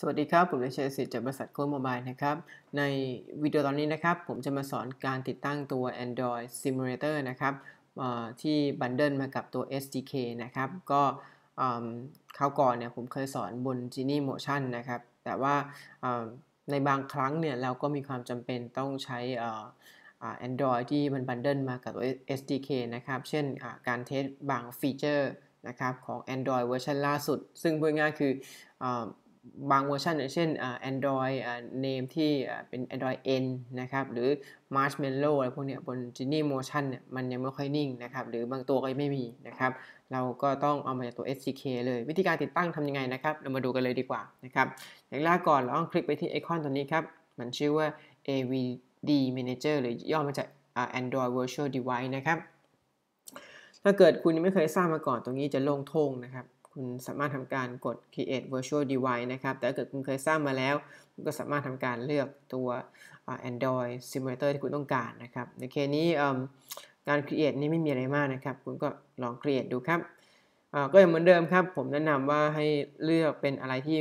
สวัสดีครับ ผมนายชัยศิษฐ์จากบริษัทโค้โมบายนะครับ ในวิดีโอตอนนี้นะครับ ผมจะมาสอนการติดตั้งตัว Android Simulator นะครับที่บันเดิลมากับตัว SDK นะครับ ก็คราวก่อนเนี่ยผมเคยสอนบน Genie Motion นะครับ แต่ว่าในบางครั้งเนี่ยเราก็มีความจำเป็นต้องใช้ Android ที่มันบันเดิลมากับตัว SDK นะครับ เช่นการเทสบางฟีเจอร์นะครับของ Android เวอร์ชันล่าสุด ซึ่งพูดง่ายคือบางเวอร์ชันอย่างเช่น Android Name ที่เป็น Android N นะครับ หรือ Marshmallow อะไรพวกนี้บน Genie Motion เนี่ยมันยังไม่ค่อยนิ่งนะครับ หรือบางตัวก็ยังไม่มีนะครับ เราก็ต้องเอามาจากตัว SDK เลย วิธีการติดตั้งทำยังไงนะครับ เรามาดูกันเลยดีกว่านะครับอย่างแรกก่อนเราต้องคลิกไปที่ไอคอนตัวนี้ครับ มันชื่อว่า AVD Manager หรือย่อมาจาก Android Virtual Device นะครับ ถ้าเกิดคุณยังไม่เคยสร้างมาก่อนตรงนี้จะโล่งทงนะครับคุณสามารถทำการกด create virtual device นะครับ แต่ถ้าเกิดคุณเคยสร้างมาแล้วคุณก็สามารถทำการเลือกตัว Android simulator ที่คุณต้องการนะครับ ในเคสนี้การ create นี้ไม่มีอะไรมากนะครับ คุณก็ลอง create ดูครับ ก็อย่างเหมือนเดิมครับผมแนะนำว่าให้เลือกเป็นอะไรที่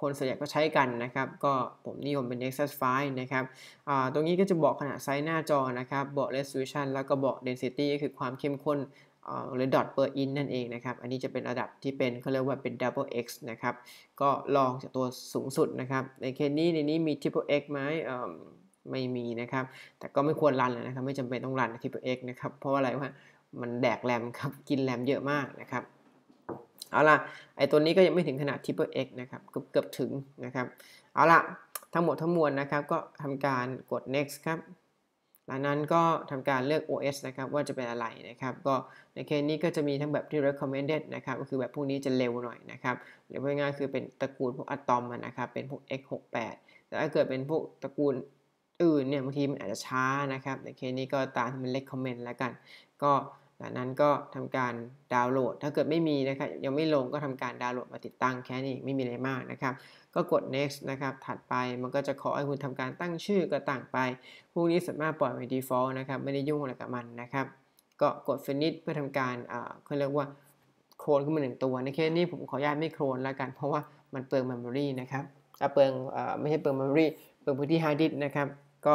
คนส่วนใหญ่ก็ใช้กันนะครับ ก็ผมนิยมเป็น Nexus 5 นะครับตรงนี้ก็จะบอกขนาดไซส์หน้าจอนะครับ บอก resolution แล้วก็บอก density ก็คือความเข้มข้นหรือ dot per i n c นั่นเองนะครับ อันนี้จะเป็นระดับที่เป็นเขาเรียกว่าเป็น double x นะครับ ก็ลองจากตัวสูงสุดนะครับ ในเคสนี้ ในนี้มี triple x ไหมไม่มีนะครับ แต่ก็ไม่ควรรันเลยนะครับ ไม่จำเป็นต้องรัน triple x นะครับ เพราะว่าอะไรว่ามันแดกแรมครับ กินแรมเยอะมากนะครับ เอาล่ะ ไอตัวนี้ก็ยังไม่ถึงขนาด triple x นะครับ เกือบถึงนะครับ เอาล่ะ ทั้งหมดทั้งมวลนะครับ ก็ทำการกด next ครับหลังนั้นก็ทำการเลือก OS นะครับว่าจะเป็นอะไรนะครับ ก็ในเคสนี้ก็จะมีทั้งแบบที่ recommended นะครับก็คือแบบพวกนี้จะเร็วหน่อยนะครับหรือพูดง่ายคือเป็นตระกูลพวกอะตอมนะครับ เป็นพวก x68 แต่ถ้าเกิดเป็นพวกตระกูลอื่นเนี่ยบางทีมันอาจจะช้านะครับในเคสนี้ก็ตามทป็น recommend แล้วกัน ก็จากนั้นก็ทำการดาวน์โหลด ถ้าเกิดไม่มีนะครับยังไม่ลงก็ทำการดาวน์โหลดมาติดตั้งแค่นี้ ไม่มีอะไรมากนะครับ ก็กด next นะครับ ถัดไปมันก็จะขอให้คุณทำการตั้งชื่อก็ต่างไปพวกนี้สามารถปล่อยไว้ default นะครับ ไม่ได้ยุ่งอะไรกับมันนะครับ ก็กด finish เพื่อทำการเ่าเรียกว่าโคลนขึ้นมาหนึ่งตัวในเคสนี้ผมขออนุญาตไม่โคลนแล้วกันเพราะว่ามันเปลือง memory นะครับเปลืองไม่ใช่เปลือง memory เปลืองพื้นที่ hard disk นะครับก็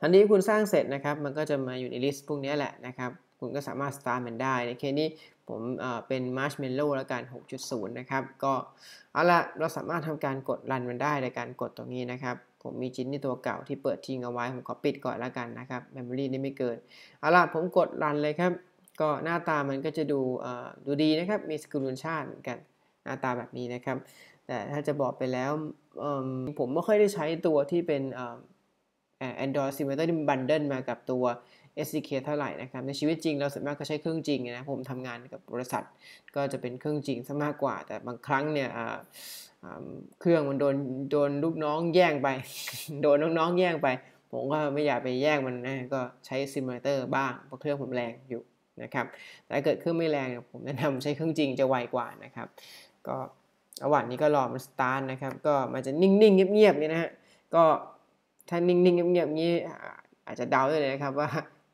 ทันทีที่คุณสร้างเสร็จนะครับมันก็จะมาอยู่ในลิสต์พวกนี้แหละนะครับ คุณก็สามารถสตาร์มันได้ ในเคสนี้ผมเป็น Marshmallow แล้วกัน 6.0 นะครับ ก็ เอาละเราสามารถทำการกดรันมันได้ในการกดตรงนี้นะครับ ผมมีจินนี่ตัวเก่าที่เปิดทิ้งเอาไว้ ผมขอปิดก่อนแล้วกันนะครับ Memory นี่ไม่เกินเอาละผมกดรันเลยครับ ก็หน้าตามันก็จะดูดูดีนะครับมีสกุลชาติเหมือนกันหน้าตาแบบนี้นะครับแต่ถ้าจะบอกไปแล้วผมไม่ค่อยได้ใช้ตัวที่เป็น Android Simulator Bundle มากับตัว SDK เท่าไหร่นะครับ ในชีวิตจริงเราส่วนมากก็ใช้เครื่องจริงนะผมทำงานกับบริษัท ก็จะเป็นเครื่องจริงซะมากกว่า แต่บางครั้งเนี่ยเครื่องมันโดนโดนลูกน้องแย่งไป โดนน้องๆแย่งไปผมก็ไม่อยากไปแย่งมันนะก็ใช้ซิมูเลเตอร์บ้างเพราะเครื่องผมแรงอยู่นะครับแต่เกิดเครื่องไม่แรงผมแนะนำใช้เครื่องจริงจะไวกว่านะครับก็ระหว่างนี้ก็รอมันสตาร์ทนะครับ ก็มันจะนิ่ง ๆ เงียบ ๆ นี่นะฮะก็ถ้านิ่งๆเงียบๆนี้อาจจะเดาได้เลยนะครับว่า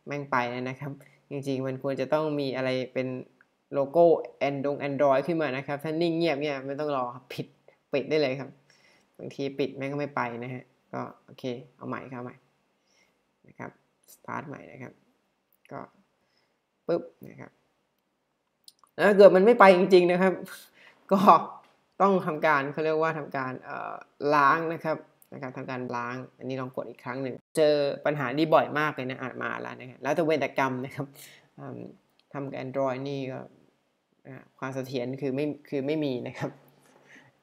แม่งไปนะครับ จริงๆมันควรจะต้องมีอะไรเป็นโลโก้แอนดงแอนดรอยขึ้นมานะครับถ้านิ่งเงียบเนี่ยไม่ต้องรอปิดปิดได้เลยครับ บางทีปิดแม่งก็ไม่ไปนะฮะก็โอเคเอาใหม่ครับใหม่นะครับสตาร์ทใหม่นะครับ ก็ปุ๊บนะครับ้าเกิดมันไม่ไปจริง ๆนะครับ ก็ต้องทำการเขาเรียกว่าทำการล้างนะครับนะครับทำการล้าง อันนี้ลองกดอีกครั้งหนึ่ง เจอปัญหานี้บ่อยมากเลยนะอ่านมาแล้วนะครับแล้วแต่เวรแต่กรรมนะครับ ทำกับ Android นี่ก็ความเสถียรคือไม่คือไม่มีนะครับ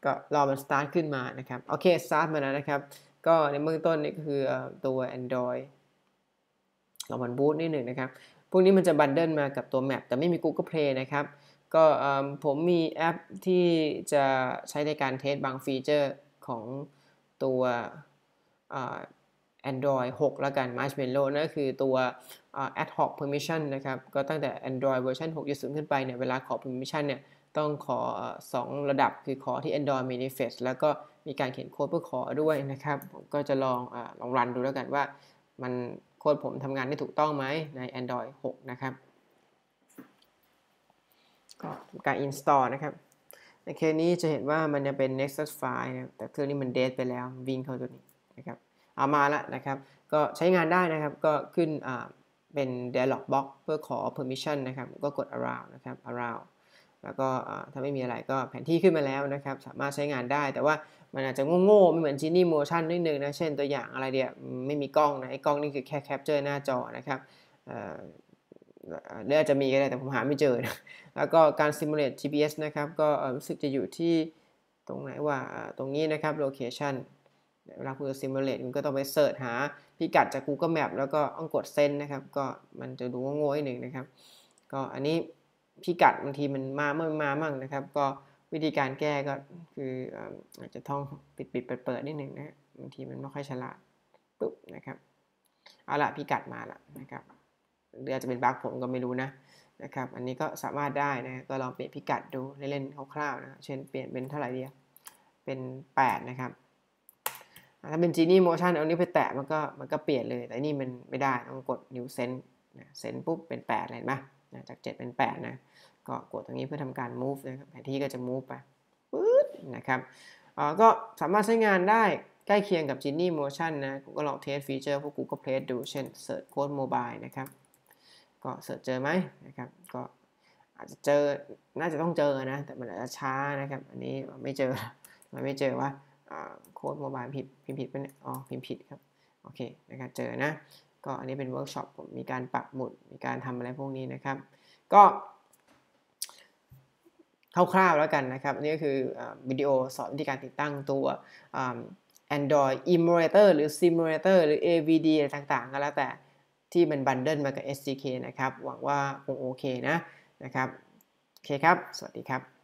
ก็รอมันสตาร์ทขึ้นมานะครับ โอเคสตาร์ทมาแล้วนะครับ ก็ในเบื้องต้นนี่คือตัว Android เอามันบูตนิดหนึ่งนะครับ พวกนี้มันจะบันเดิลมากับตัว Map แต่ไม่มี Google Play นะครับ ก็ผมมีแอปที่จะใช้ในการเทสบางฟีเจอร์ของตัว Android 6 แล้วกัน Marshmallow นั่นก็คือตัว ad hoc permission นะครับ ก็ตั้งแต่ Android version 6ยชัส6.0ขึ้นไปเนี่ย เวลาขอ permission เนี่ย ต้องขอ 2 ระดับ คือขอที่ Android manifest แล้วก็มีการเขียนโค้ดเพื่อขอด้วยนะครับ ผมก็จะลองอลองรันดูแล้วกันว่ามันโค้ดผมทำงานได้ถูกต้องไหมใน Android 6 นะครับก็การ install นะครับในเคสนี้จะเห็นว่ามันจะเป็น nexus 5นะแต่เครื่องนี้มันเดทไปแล้ววิ่งเข้าตัวนี้นะครับเอามาแล้วนะครับก็ใช้งานได้นะครับก็ขึ้นเป็น dialog box เพื่อขอ permission นะครับก็กด around นะครับ around แล้วก็ถ้าไม่มีอะไรก็แผนที่ขึ้นมาแล้วนะครับ สามารถใช้งานได้ แต่ว่ามันอาจจะโง่ๆไม่เหมือน Genie Motion นิดนึงนะ เช่นตัวอย่างอะไรเดียวไม่มีกล้องนะไอ้กล้องนี่คือแค่แคปเจอร์หน้าจอนะครับเรืออาจจะมีก็ได้แต่ผมหาไม่เจอ แล้วก็การ simulate GPS นะครับ ก็รู้สึกจะอยู่ที่ตรงไหนว่าตรงนี้นะครับ location เวลาคุณจะ simulate คุณก็ต้องไปเสิร์ชหาพิกัดจาก Google Map แล้วก็ต้องกดเส้นนะครับ ก็มันจะดูโง่ๆหนึ่งนะครับ ก็อันนี้พิกัดบางทีมันมาเมื่อมามั่งนะครับ ก็วิธีการแก้ก็คืออาจจะท่องปิดปิดเปิดเปิดนิดหนึ่งนะบางทีมันไม่ค่อยฉลาดปุ๊บนะครับเอาละพิกัดมาละนะครับหรืออาจจะเป็นบั๊กผมก็ไม่รู้นะนะครับอันนี้ก็สามารถได้นะ ก็ลองเปลี่ยนพิกัดดูเล่นๆคร่าวๆนะ เช่นเปลี่ยนเป็นเท่าไหร่ดี เป็น 8 นะครับ ถ้าเป็นจีนี่โมชั่นเอานี้ไปแตะมันก็มันก็เปลี่ยนเลย แต่นี่มันไม่ได้ ต้องกดนิ้วเซนนะเซนปุ๊บเป็น 8เลยไหมนะจาก 7 เป็น 8 นะก็กดตรงนี้เพื่อทำการ move นะครับแผนที่ก็จะ move ไปปึ๊ดนะครับก็สามารถใช้งานได้ใกล้เคียงกับ Genie Motion นะก็ลองเทสฟีเจอร์พวก Google Play ดูเช่น Search Code Mobile นะครับก็เสิร์ชเจอไหมนะครับก็อาจจะเจอ น่าจะต้องเจอนะ แต่มันอาจจะช้านะครับ อันนี้ไม่เจอมันไม่เจอว่าโค้ดโมบายผิดพิมพ์ผิดไปเนี่ยอ๋อพิมพ์ผิดครับโอเคนะครับเจอนะก็อันนี้เป็นเวิร์กช็อป ผมมีการปักหมุด มีการทำอะไรพวกนี้นะครับ ก็คร่าวๆแล้วกันนะครับนี่ก็คือวิดีโอสอนวิธีการติดตั้งตัว Android Emulator หรือ Simulator หรือ AVD อะไรต่างๆก็แล้วแต่ที่มันบันเดิลมากับ SDK นะครับ หวังว่าคงโอเคนะ นะครับ โอเคครับ สวัสดีครับ